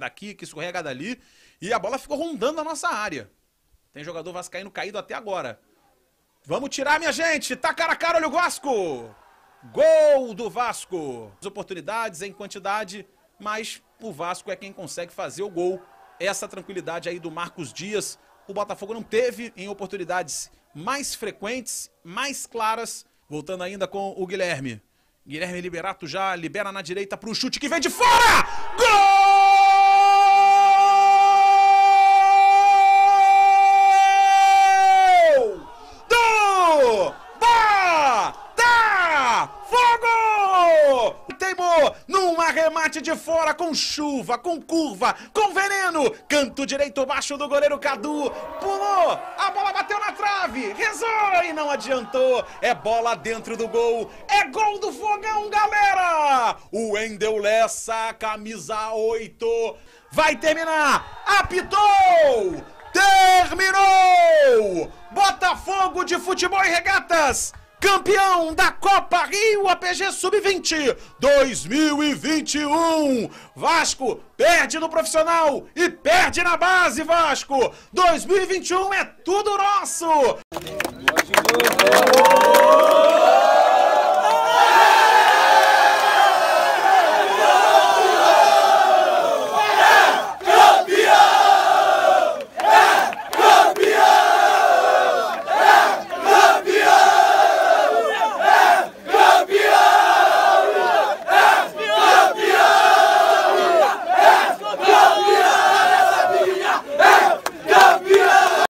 daqui, que escorrega dali, e a bola ficou rondando a nossa área. Tem jogador vascaíno caído até agora. Vamos tirar, minha gente! Tá cara a cara, olha o Vasco! Gol do Vasco! As oportunidades em quantidade, mas o Vasco é quem consegue fazer o gol. Essa tranquilidade aí do Marcos Dias, o Botafogo não teve em oportunidades mais frequentes, mais claras. Voltando ainda com o Guilherme. Guilherme Liberato já libera na direita pro chute que vem de fora! Gol! Remate de fora com chuva, com curva, com veneno. Canto direito baixo do goleiro Cadu. Pulou, a bola bateu na trave. Rezou e não adiantou. É bola dentro do gol. É gol do fogão, galera. O Wendel Lessa, camisa 8. Vai terminar. Apitou! Terminou! Botafogo de futebol e regatas campeão da Copa Rio APG Sub-20 2021. Vasco perde no profissional e perde na base, Vasco. 2021 é tudo nosso.